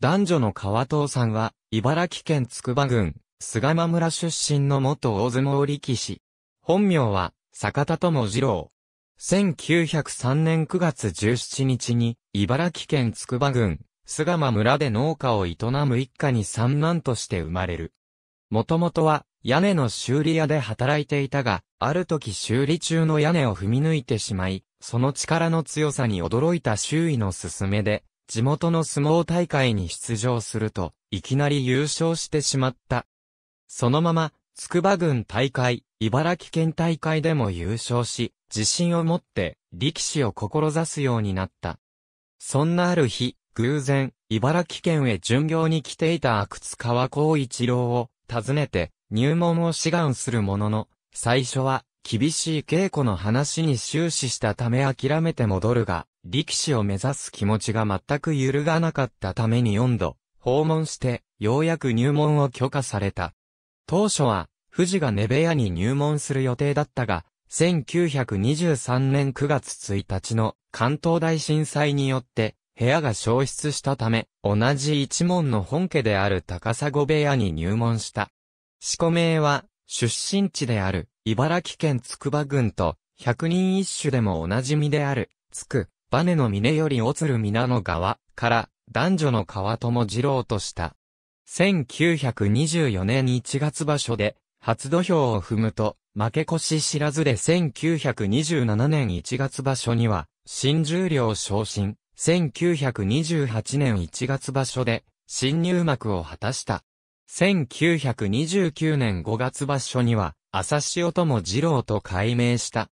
男女の川藤さんは、茨城県筑波郡、菅間村出身の元大相撲力士。本名は、坂田智次郎。1903年9月17日に、茨城県筑波郡、菅間村で農家を営む一家に三男として生まれる。もともとは、屋根の修理屋で働いていたが、ある時修理中の屋根を踏み抜いてしまい、その力の強さに驚いた周囲の勧めで、地元の相撲大会に出場すると、いきなり優勝してしまった。そのまま、筑波軍大会、茨城県大会でも優勝し、自信を持って力士を志すようになった。そんなある日、偶然、茨城県へ巡業に来ていた阿久津川光一郎を訪ねて入門を志願するものの、最初は厳しい稽古の話に終始したため諦めて戻るが、力士を目指す気持ちが全く揺るがなかったために4度、訪問して、ようやく入門を許可された。当初は、富士が根部屋に入門する予定だったが、1923年9月1日の関東大震災によって部屋が消失したため、同じ一門の本家である高砂部屋に入門した。四股名は、出身地である茨城県筑波郡と、百人一首でもおなじみである、つく、バネの峰よりおつる皆の側から男女の川とも次郎とした。1924年1月場所で初土俵を踏むと負け越し知らずで1927年1月場所には新十両昇進、1928年1月場所で新入幕を果たした。1929年5月場所には、朝潮とも次郎と改名した。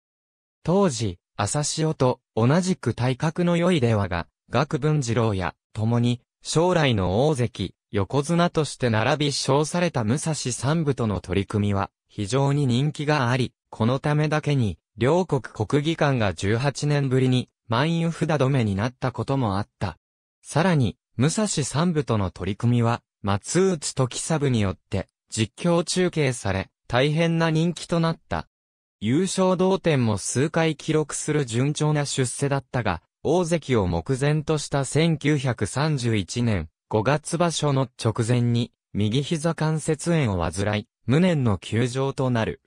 当時、朝潮と同じく体格の良い出羽が、学文次郎や、共に、将来の大関、横綱として並び称された武蔵三部との取り組みは、非常に人気があり、このためだけに、両国国技館が18年ぶりに、満員札止めになったこともあった。さらに、武蔵三部との取り組みは、松内時三部によって、実況中継され、大変な人気となった。優勝同点も数回記録する順調な出世だったが、大関を目前とした1931年5月場所の直前に、右膝関節炎を患い、無念の休場となる。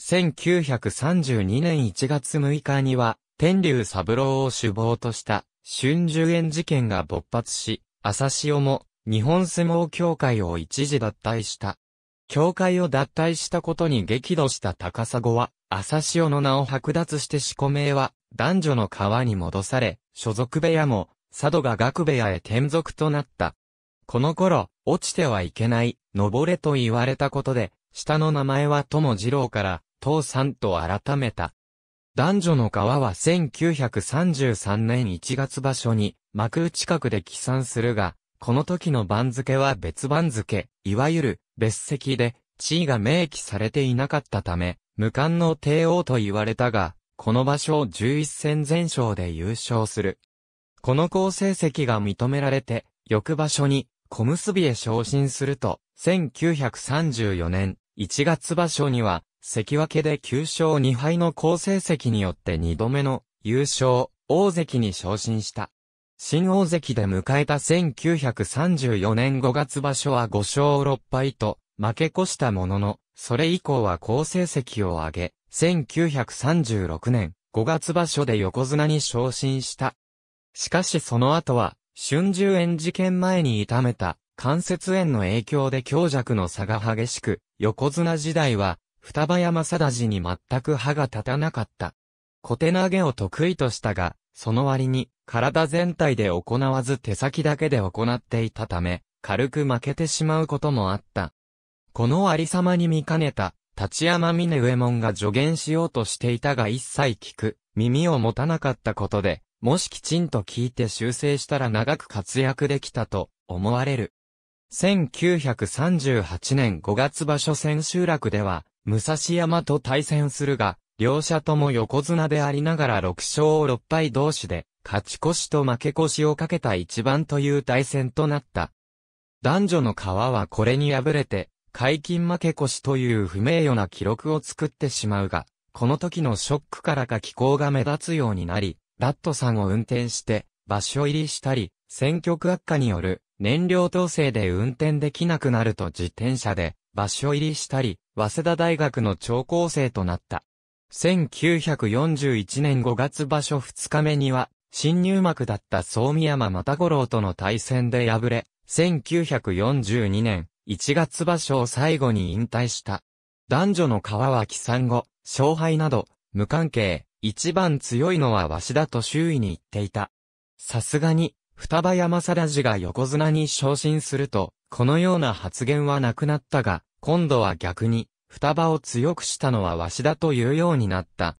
1932年1月6日には、天竜三郎を首謀とした、春秋炎事件が勃発し、朝潮も、日本相撲協会を一時脱退した。教会を脱退したことに激怒した高砂は、朝潮の名を剥奪して四股名は、男女の川に戻され、所属部屋も、佐渡が学部屋へ転属となった。この頃、落ちてはいけない、登れと言われたことで、下の名前は友二郎から、父さんと改めた。男女の川は1933年1月場所に、幕内閣で起算するが、この時の番付は別番付、いわゆる、別席で地位が明記されていなかったため、無冠の帝王と言われたが、この場所を11戦全勝で優勝する。この好成績が認められて、翌場所に小結へ昇進すると、1934年1月場所には、関脇で9勝2敗の好成績によって2度目の優勝、大関に昇進した。新大関で迎えた1934年5月場所は5勝6敗と負け越したものの、それ以降は好成績を上げ、1936年5月場所で横綱に昇進した。しかしその後は、春秋炎事件前に痛めた関節炎の影響で強弱の差が激しく、横綱時代は、双葉山定治に全く歯が立たなかった。小手投げを得意としたが、その割に、体全体で行わず手先だけで行っていたため、軽く負けてしまうこともあった。このありさまに見かねた、立山峰右衛門が助言しようとしていたが一切聞く、耳を持たなかったことで、もしきちんと聞いて修正したら長く活躍できたと思われる。1938年5月場所千秋楽では、武蔵山と対戦するが、両者とも横綱でありながら6勝6敗同士で、勝ち越しと負け越しをかけた一番という対戦となった。男女の川はこれに敗れて、解禁負け越しという不名誉な記録を作ってしまうが、この時のショックからか気候が目立つようになり、ラットさんを運転して、場所入りしたり、選挙区悪化による燃料統制で運転できなくなると自転車で場所入りしたり、早稲田大学の超高生となった。1941年5月場所2日目には、新入幕だった総宮山又五郎との対戦で敗れ、1942年1月場所を最後に引退した。男女の川脇産後、勝敗など、無関係、一番強いのはわしだと周囲に言っていた。さすがに、双葉山らじが横綱に昇進すると、このような発言はなくなったが、今度は逆に、双葉を強くしたのはわしだというようになった。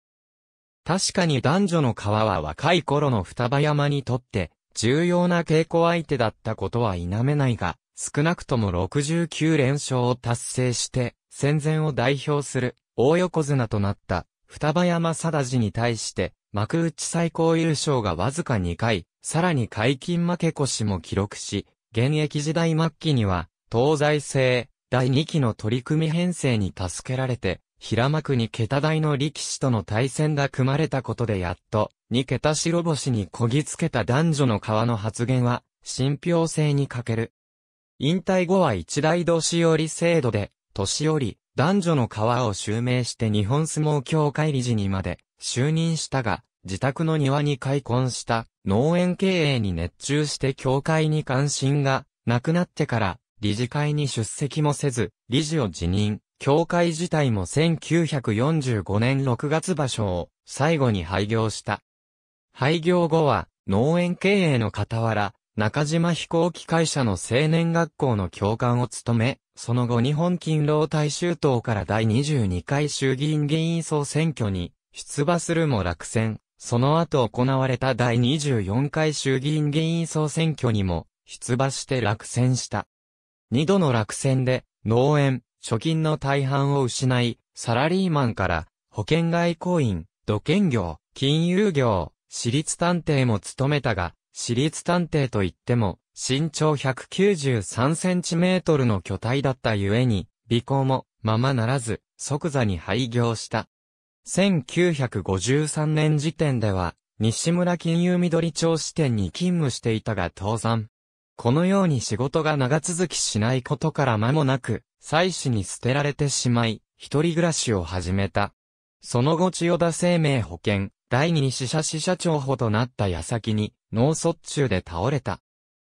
確かに男女の川は若い頃の双葉山にとって重要な稽古相手だったことは否めないが、少なくとも69連勝を達成して、戦前を代表する大横綱となった双葉山貞治に対して、幕内最高優勝がわずか2回、さらに解禁負け越しも記録し、現役時代末期には、東西製。第2期の取り組み編成に助けられて、平幕に桁台の力士との対戦が組まれたことでやっと、2桁白星にこぎつけた男女の川の発言は、信憑性に欠ける。引退後は一大年寄り制度で、年寄り、男女の川を襲名して日本相撲協会理事にまで就任したが、自宅の庭に開墾した農園経営に熱中して協会に関心がなくなってから理事会に出席もせず、理事を辞任。協会自体も1945年6月場所を最後に廃業した。廃業後は農園経営の傍ら、中島飛行機会社の青年学校の教官を務め、その後日本勤労大衆党から第22回衆議院議員総選挙に出馬するも落選。その後行われた第24回衆議院議員総選挙にも出馬して落選した。二度の落選で、農園、貯金の大半を失い、サラリーマンから、保険外交員、土建業、金融業、私立探偵も務めたが、私立探偵といっても、身長193センチメートルの巨体だったゆえに、尾行も、ままならず、即座に廃業した。1953年時点では、西村金融緑町支店に勤務していたが倒産。このように仕事が長続きしないことから間もなく、妻子に捨てられてしまい、一人暮らしを始めた。その後千代田生命保険、第二支社支社長補となった矢先に、脳卒中で倒れた。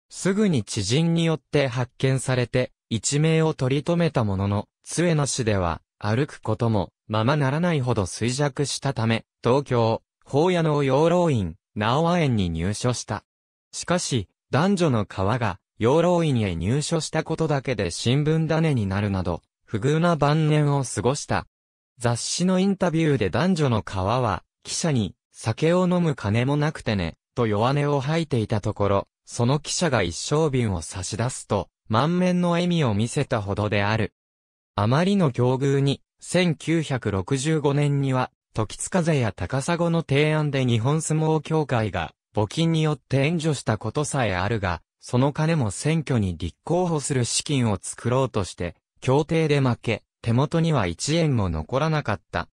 すぐに知人によって発見されて、一命を取り留めたものの、杖の市では、歩くことも、ままならないほど衰弱したため、東京、法屋の養老院、直和園に入所した。しかし、男女の川が養老院へ入所したことだけで新聞種になるなど、不遇な晩年を過ごした。雑誌のインタビューで男女の川は、記者に、酒を飲む金もなくてね、と弱音を吐いていたところ、その記者が一升瓶を差し出すと、満面の笑みを見せたほどである。あまりの境遇に、1965年には、時津風や高砂の提案で日本相撲協会が、募金によって援助したことさえあるが、その金も選挙に立候補する資金を作ろうとして、協定で負け、手元には1円も残らなかった。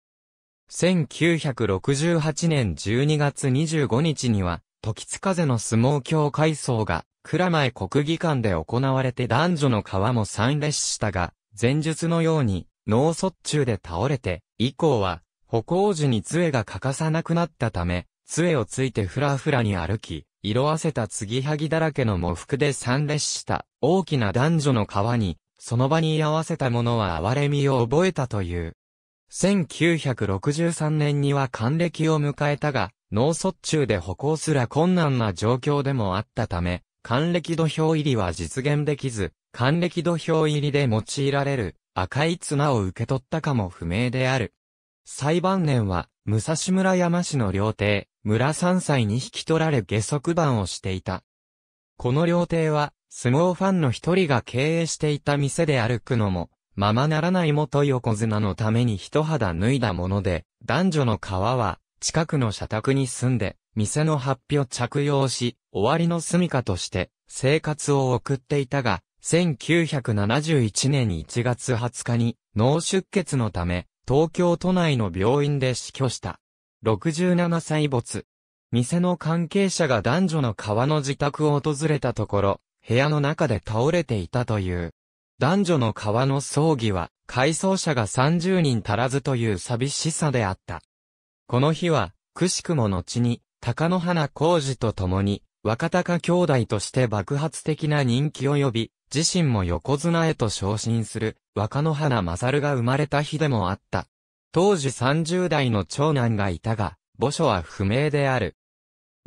1968年12月25日には、時津風の相撲協会層が、蔵前国技館で行われて男女の川も散列したが、前述のように、脳卒中で倒れて、以降は、歩行時に杖が欠かさなくなったため、杖をついてふらふらに歩き、色あせた継ぎはぎだらけの模服で参列した大きな男女の川に、その場に居合わせた者は哀れみを覚えたという。1963年には還暦を迎えたが、脳卒中で歩行すら困難な状況でもあったため、還暦土俵入りは実現できず、還暦土俵入りで用いられる赤い綱を受け取ったかも不明である。裁判年は、武蔵村山市の料亭、村山菜に引き取られ下足番をしていた。この料亭は、相撲ファンの一人が経営していた店で歩くのも、ままならない元横綱のために一肌脱いだもので、男女の川は、近くの社宅に住んで、店の発表着用し、終わりの住処として、生活を送っていたが、1971年1月20日に、脳出血のため、東京都内の病院で死去した。67歳没。店の関係者が男女の川の自宅を訪れたところ、部屋の中で倒れていたという。男女の川の葬儀は、回装者が30人足らずという寂しさであった。この日は、くしくも後に、高野花浩二と共に、若鷹兄弟として爆発的な人気を呼び、自身も横綱へと昇進する、若野花勝が生まれた日でもあった。当時30代の長男がいたが、墓所は不明である。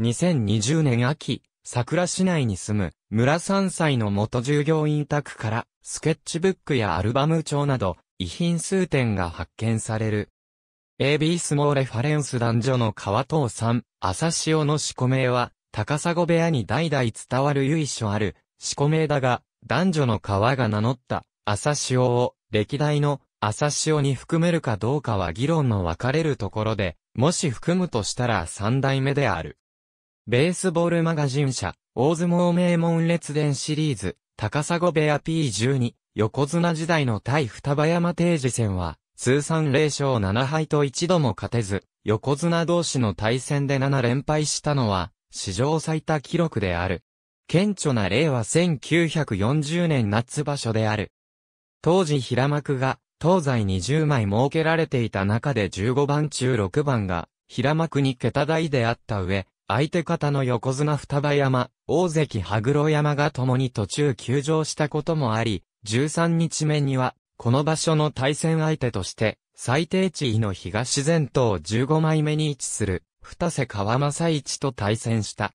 2020年秋、桜市内に住む、村3歳の元従業員宅から、スケッチブックやアルバム帳など、遺品数点が発見される。AB スモーレファレンス男女の川藤さん、朝潮の四股名は、高砂部屋に代々伝わる由緒ある、四股名だが、男女の川が名乗った、朝潮を、歴代の朝潮に含めるかどうかは議論の分かれるところで、もし含むとしたら三代目である。ベースボールマガジン社、大相撲名門列伝シリーズ、高砂部屋 P12、横綱時代の対双葉山定時戦は、通算0勝7敗と一度も勝てず、横綱同士の対戦で7連敗したのは、史上最多記録である。顕著な例は1940年夏場所である。当時平幕が東西20枚設けられていた中で15番中6番が、平幕に桁台であった上、相手方の横綱双葉山、大関羽黒山が共に途中休場したこともあり、13日目には、この場所の対戦相手として、最低地位の東前頭15枚目に位置する、二瀬川正一と対戦した。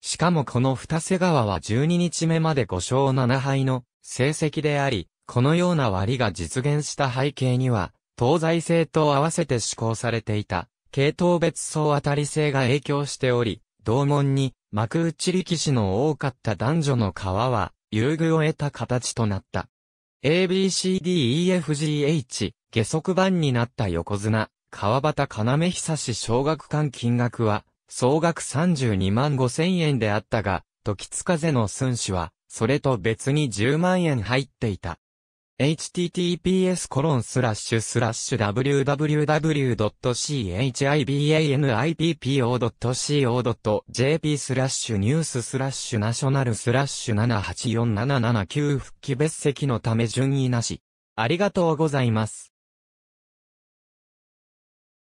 しかもこの二瀬川は12日目まで5勝7敗の成績であり、このような割が実現した背景には、東西性と合わせて施行されていた、系統別総当たり性が影響しており、同門に、幕内力士の多かった男女の川は、優遇を得た形となった。ABCDEFGH、下足版になった横綱、川端要久志小学館金額は、総額32万5千円であったが、時津風の寸志は、それと別に10万円入っていた。https://www.chibanipo.co.jp スラッシュニューススラッシュナショナルスラッシュ784779復帰別席のため順位なし。ありがとうございます。